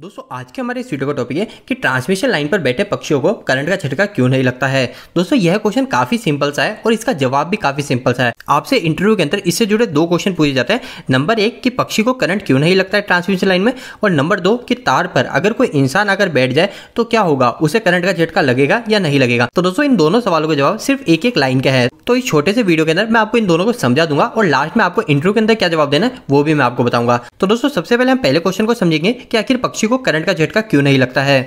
दोस्तों आज के हमारे इस वीडियो का टॉपिक है कि ट्रांसमिशन लाइन पर बैठे पक्षियों को करंट का झटका क्यों नहीं लगता है दोस्तों यह क्वेश्चन काफी सिंपल सा है और इसका जवाब भी काफी सिंपल सा है आपसे इंटरव्यू के अंदर इससे जुड़े दो क्वेश्चन पूछे जाते हैं नंबर एक कि पक्षी को करंट क्यों नहीं लगता है ट्रांसमिशन लाइन में और नंबर दो की तार पर अगर कोई इंसान आकर बैठ जाए तो क्या होगा उसे करंट का झटका लगेगा या नहीं लगेगा तो दोस्तों इन दोनों सवालों का जवाब सिर्फ एक एक लाइन का है तो इस छोटे से वीडियो के अंदर मैं आपको इन दोनों को समझा दूंगा और लास्ट में आपको इंटरव्यू के अंदर क्या जवाब देना है वो भी मैं आपको बताऊंगा तो दोस्तों सबसे पहले हम पहले क्वेश्चन को समझेंगे कि आखिर पक्षी किसी को करंट का झटका क्यों नहीं लगता है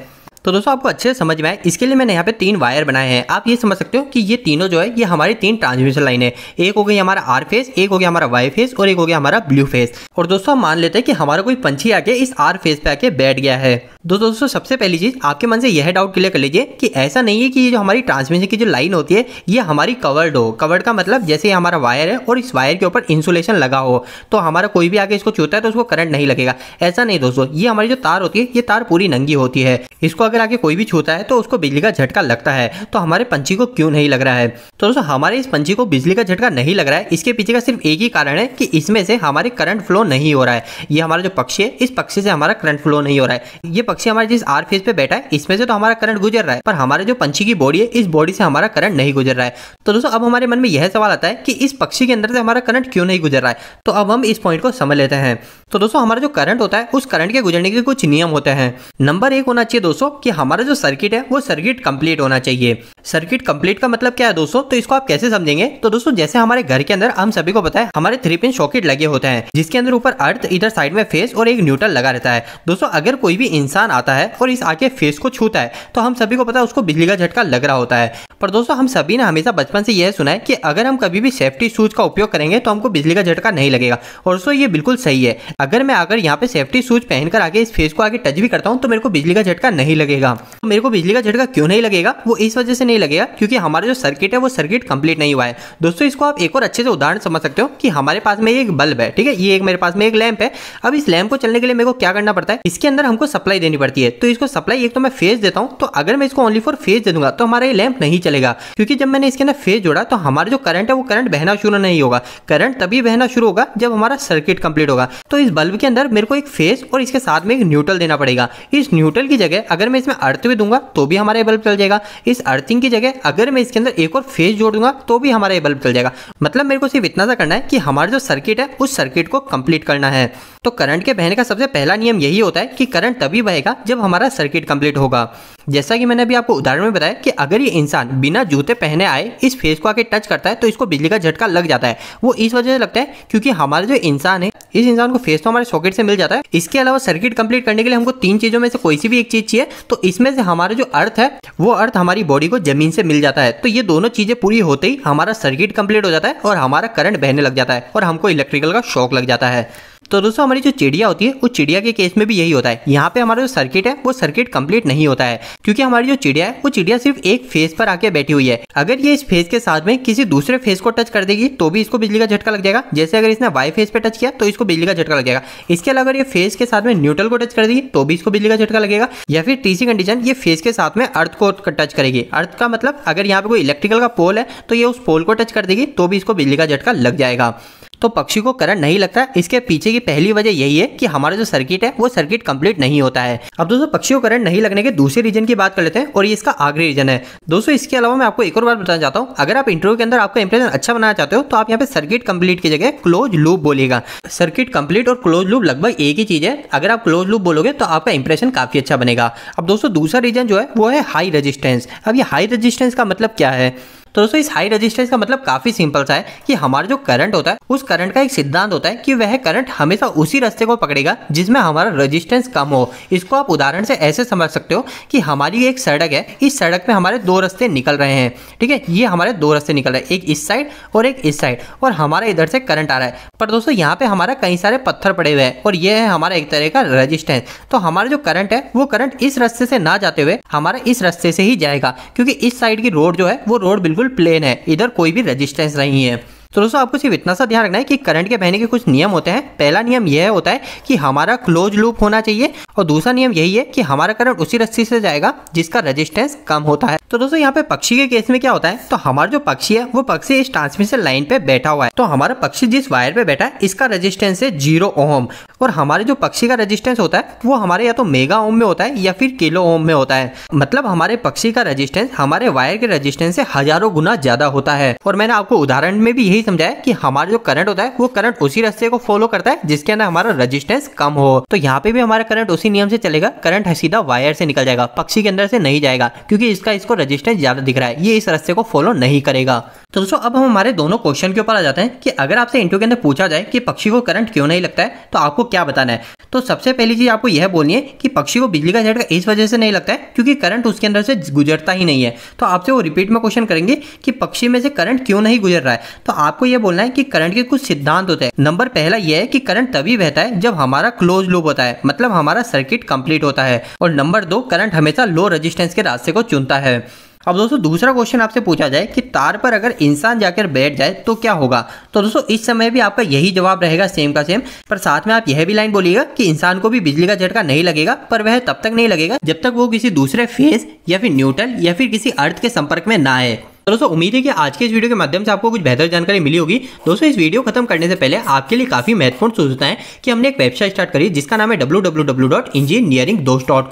तो दोस्तों आपको अच्छे से समझ में आए इसके लिए मैंने यहाँ पे तीन वायर बनाए हैं आप ये समझ सकते हो कि ये तीनों जो है ये हमारी तीन ट्रांसमिशन लाइन है एक हो गई हमारा आर फेस एक हो गया हमारा वाई फेस और एक हो गया हमारा ब्लू फेस और दोस्तों आप मान लेते हैं कि हमारा कोई पंछी आके इस आर फेस पे आके बैठ गया है तो दोस्तों सबसे पहली चीज़ आपके मन से यह डाउट क्लियर कर लीजिए कि ऐसा नहीं है कि ये जो हमारी ट्रांसमिशन की जो लाइन होती है ये हमारी कवर्ड हो कवर्ड का मतलब जैसे हमारा वायर है और इस वायर के ऊपर इंसुलेशन लगा हो तो हमारा कोई भी आगे इसको छूता है तो उसको करंट नहीं लगेगा ऐसा नहीं दोस्तों ये हमारी जो तार होती है ये तार पूरी नंगी होती है इसको अगर आगे कोई भी छूता है तो उसको बिजली का झटका लगता है तो हमारे पंछी को क्यों नहीं लग रहा है तो दोस्तों हमारे इस पंछी को बिजली का झटका नहीं लग रहा है इसके पीछे का सिर्फ एक ही कारण है कि इसमें से हमारे करंट फ्लो नहीं हो रहा है ये हमारा जो पक्षी है इस पक्षी से हमारा करंट फ्लो नहीं हो रहा है ये पक्षी हमारे जिस आर फेज पे बैठा है इसमें से तो हमारा करंट गुजर रहा है पर हमारे जो पंछी की बॉडी है इस बॉडी से हमारा करंट नहीं गुजर रहा है तो दोस्तों अब हमारे मन में यह सवाल आता है कि इस पक्षी के अंदर से हमारा करंट क्यों नहीं गुजर रहा है तो अब हम इस पॉइंट को समझ लेते हैं तो दोस्तों हमारा जो करंट होता है उस करंट के गुजरने के कुछ नियम होते हैं नंबर एक होना चाहिए दोस्तों की हमारा जो सर्किट है वो सर्किट कंप्लीट होना चाहिए सर्किट कंप्लीट का मतलब क्या है दोस्तों तो इसको आप कैसे समझेंगे तो दोस्तों जैसे हमारे घर के अंदर हम सभी को पता है हमारे थ्री पिन सॉकेट लगे होते हैं जिसके अंदर ऊपर अर्थ इधर साइड में फेस और एक न्यूट्रल लगा रहता है दोस्तों अगर कोई भी इंसान इंसान आता है और इस आके फेस को छूता है तो हम सभी को पता है उसको बिजली का झटका लग रहा होता है पर दोस्तों हम सभी ने हमेशा बचपन से यह सुना है कि अगर हम कभी भी सेफ्टी शूज़ का उपयोग करेंगे तो हमको बिजली का झटका नहीं लगेगा और दोस्तों ये बिल्कुल सही है अगर मैं अगर यहाँ पे सेफ्टी शूज़ पहनकर आगे इस फेस को आगे टच भी करता हूँ तो मेरे को बिजली का झटका नहीं लगेगा तो मेरे को बिजली का झटका क्यों नहीं लगेगा वो इस वजह से नहीं लगेगा क्योंकि हमारा जो सर्किट है वो सर्किट कंप्लीट नहीं हुआ है दोस्तों इसको आप एक और अच्छे से उदाहरण समझ सकते हो कि हमारे पास में एक बल्ब है ठीक है ये एक मेरे पास में एक लैंप है अब इस लैंप को चलने के लिए मेरे को क्या करना पड़ता है इसके अंदर हमको सप्लाई देनी पड़ती है तो इसको सप्लाई एक तो मैं फेस देता हूँ तो अगर मैं इसको ओनली फॉर फेस दे दूंगा तो हमारा ये लैंप नहीं चलेगा क्योंकि जब मैंने इसके अंदर फेज जोड़ा तो हमारा जो करंट है वो करंट बहना शुरू नहीं होगा करंट तभी बहना शुरू होगा जब हमारा सर्किट कंप्लीट होगा तो इस बल्ब के अंदर मेरे को एक फेज और इसके साथ में एक न्यूट्रल देना पड़ेगा इस न्यूट्रल की जगह अगर मैं इसमें अर्थ भी दूंगा तो भी हमारा बल्ब चल जाएगा इस अर्थिंग की जगह अगर मैं इसके अंदर एक और फेज जोड़ दूंगा तो भी हमारा बल्ब चल जाएगा मतलब मेरे को सिर्फ इतना सा करना है कि हमारा जो सर्किट है उस सर्किट को कंप्लीट करना है तो करंट के बहने का सबसे पहला नियम यही होता है कि करंट तभी बहेगा जब हमारा सर्किट कंप्लीट होगा जैसा कि मैंने अभी आपको उदाहरण में बताया कि अगर ये इंसान बिना जूते पहने आए इस फेस को आके टच करता है तो इसको बिजली का झटका लग जाता है वो इस वजह से लगता है क्योंकि हमारा जो इंसान है इस इंसान को फेस तो हमारे सॉकेट से मिल जाता है इसके अलावा सर्किट कंप्लीट करने के लिए हमको तीन चीज़ों में से कोई सी भी एक चीज़ चाहिए तो इसमें से हमारा जो अर्थ है वो अर्थ हमारी बॉडी को जमीन से मिल जाता है तो ये दोनों चीज़ें पूरी होते ही हमारा सर्किट कंप्लीट हो जाता है और हमारा करंट बहने लग जाता है और हमको इलेक्ट्रिकल का शौक लग जाता है तो दोस्तों हमारी जो चिड़िया होती है उस चिड़िया के केस में भी यही होता है यहाँ पे हमारा जो सर्किट है वो सर्किट कंप्लीट नहीं होता है क्योंकि हमारी जो चिड़िया है वो चिड़िया सिर्फ एक फेस पर आके बैठी हुई है अगर ये इस फेस के साथ में किसी दूसरे फेस को टच कर देगी तो भी इसको बिजली का झटका लग जाएगा जैसे अगर इसने वाई फेस पे टच किया तो इसको बिजली का झटका लगेगा इसके अलावा ये फेस के साथ में न्यूट्रल को टच कर देगी तो भी इसको बिजली का झटका लगेगा या फिर तीसरी कंडीशन ये फेस के साथ में अर्थ को टच करेगी अर्थ का मतलब अगर यहाँ पे कोई इलेक्ट्रिकल का पोल है तो ये उस पोल को टच कर देगी तो भी इसको बिजली का झटका लग जाएगा तो पक्षी को करंट नहीं लगता इसके पीछे की पहली वजह यही है कि हमारा जो सर्किट है वो सर्किट कंप्लीट नहीं होता है अब दोस्तों पक्षी को करंट नहीं लगने के दूसरे रीजन की बात कर लेते हैं और ये इसका आखिरी रीजन है दोस्तों इसके अलावा मैं आपको एक और बात बताना चाहता हूँ अगर आप इंटरव्यू के अंदर आपका इंप्रेशन अच्छा बनाना चाहते हो तो आप यहाँ पे सर्किट कम्प्लीट की जगह क्लोज लूप बोलेगा सर्किट कम्प्लीट और क्लोज लूप लगभग एक ही चीज है अगर आप क्लोज लूप बोलोगे तो आपका इंप्रेशन काफी अच्छा बनेगा अब दोस्तों दूसरा रीजन जो है वो है हाई रजिस्टेंस अब ये हाई रजिस्टेंस का मतलब क्या है तो दोस्तों इस हाई रजिस्टेंस का मतलब काफी सिंपल सा है कि हमारा जो करंट होता है उस करंट का एक सिद्धांत होता है कि वह करंट हमेशा उसी रास्ते को पकड़ेगा जिसमें हमारा रजिस्टेंस कम हो इसको आप उदाहरण से ऐसे समझ सकते हो कि हमारी एक सड़क है इस सड़क में हमारे दो रस्ते निकल रहे हैं ठीक है ये हमारे दो रस्ते निकल रहे हैं एक इस साइड और एक इस साइड और हमारा इधर से करंट आ रहा है पर दोस्तों यहाँ पे हमारा कई सारे पत्थर पड़े हुए हैं और ये है हमारा एक तरह का रजिस्टेंस तो हमारा जो करंट है वो करंट इस रस्ते से ना जाते हुए हमारा इस रस्ते से ही जाएगा क्योंकि इस साइड की रोड जो है वो रोड बिल्कुल बिल्कुल प्लेन है इधर कोई भी रेजिस्टेंस नहीं है तो दोस्तों आपको सिर्फ इतना सा ध्यान रखना है कि करंट के बहने के कुछ नियम होते हैं पहला नियम यह होता है कि हमारा क्लोज लूप होना चाहिए और दूसरा नियम यही है कि हमारा करंट उसी रस्सी से जाएगा जिसका रेजिस्टेंस कम होता है तो दोस्तों यहाँ पे पक्षी के केस में क्या होता है तो हमारा जो पक्षी है वो पक्षी इस ट्रांसमिशन लाइन पे बैठा हुआ है तो हमारा पक्षी जिस वायर पे बैठा है इसका रजिस्टेंस है जीरो ओहम और हमारे जो पक्षी का रेजिस्टेंस होता है वो हमारे या तो मेगा ओम में होता है या फिर किलो ओम में होता है मतलब हमारे पक्षी का रेजिस्टेंस हमारे वायर के रेजिस्टेंस से हजारों गुना ज्यादा होता है और मैंने आपको उदाहरण में भी यही समझाया कि हमारा जो करंट होता है वो करंट उसी रस्ते को फॉलो करता है जिसके अंदर हमारा रजिस्टेंस कम हो तो यहाँ पे भी हमारा करंट उसी नियम से चलेगा करंट सीधा वायर से निकल जाएगा पक्षी के अंदर से नहीं जाएगा क्योंकि इसका इसको रजिस्टेंस ज्यादा दिख रहा है ये इस रस्ते को फॉलो नहीं करेगा तो दोस्तों अब हम हमारे दोनों क्वेश्चन के ऊपर आ जाते हैं कि अगर आपसे इंटरव्यू के अंदर पूछा जाए कि पक्षी को करंट क्यों नहीं लगता है तो आपको क्या बताना है तो सबसे पहली चीज आपको यह बोलनी है कि पक्षी को बिजली का झटका इस वजह से नहीं लगता है क्योंकि करंट उसके अंदर से गुजरता ही नहीं है तो आपसे वो रिपीट में क्वेश्चन करेंगे कि पक्षी में से करंट क्यों नहीं गुजर रहा है तो आपको यह बोलना है कि करंट के कुछ सिद्धांत होते हैं नंबर पहला यह है कि करंट तभी बहता है जब हमारा क्लोज लूप होता है मतलब हमारा सर्किट कंप्लीट होता है और नंबर दो करंट हमेशा लो रजिस्टेंस के रास्ते को चुनता है अब दोस्तों दूसरा क्वेश्चन आपसे पूछा जाए कि तार पर अगर इंसान जाकर बैठ जाए तो क्या होगा तो दोस्तों इस समय भी आपका यही जवाब रहेगा सेम का सेम पर साथ में आप यह भी लाइन बोलिएगा कि इंसान को भी बिजली का झटका नहीं लगेगा पर वह तब तक नहीं लगेगा जब तक वो किसी दूसरे फेज या फिर न्यूट्रल या फिर किसी अर्थ के संपर्क में ना आए दोस्तों उम्मीद है कि आज के इस वीडियो के माध्यम से आपको कुछ बेहतर जानकारी मिली होगी दोस्तों इस वीडियो खत्म करने से पहले आपके लिए काफी महत्वपूर्ण सूचना है कि हमने एक वेबसाइट स्टार्ट करी जिसका नाम है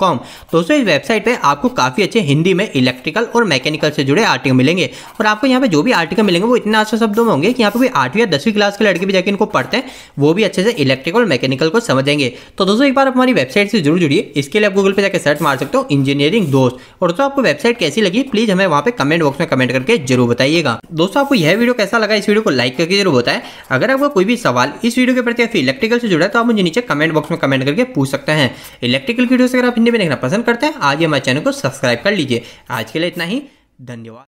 कॉम दोस्तों इस वेबसाइट पर आपको काफी अच्छे हिंदी में इलेक्ट्रिकल और मैकेनिकल से जुड़े आर्टिकल मिलेंगे और आपको यहाँ पे जो भी आर्टिकल मिलेंगे वो इतने अच्छे शब्दों में होंगे कि यहाँ पे आठवीं या दसवीं क्लास के लड़के भी जाकर इनको पढ़ते हैं वो भी अच्छे से इलेक्ट्रिकल और मैकेनिकल को समझेंगे तो दोस्तों एक बार हमारी वेबसाइट से जरूर जुड़िए इसके लिए आप गूगल पर जाकर सर्च मार सकते हो इंजीनियरिंग दोस्त और दोस्तों आपको वेबसाइट कैसी लगी प्लीज हमें वहाँ पे कमेंट बॉक्स में कमेंट करके करके जरूर बताइएगा दोस्तों आपको यह वीडियो कैसा लगा इस वीडियो को लाइक करके जरूर बताए अगर आपका कोई भी सवाल इस वीडियो के प्रति या फिर इलेक्ट्रिकल से जुड़ा है तो आप मुझे नीचे कमेंट बॉक्स में कमेंट करके पूछ सकते हैं इलेक्ट्रिकल वीडियो अगर आप हिंदी में देखना पसंद करते हैं आज हमारे चैनल को सब्सक्राइब कर लीजिए आज के लिए इतना ही धन्यवाद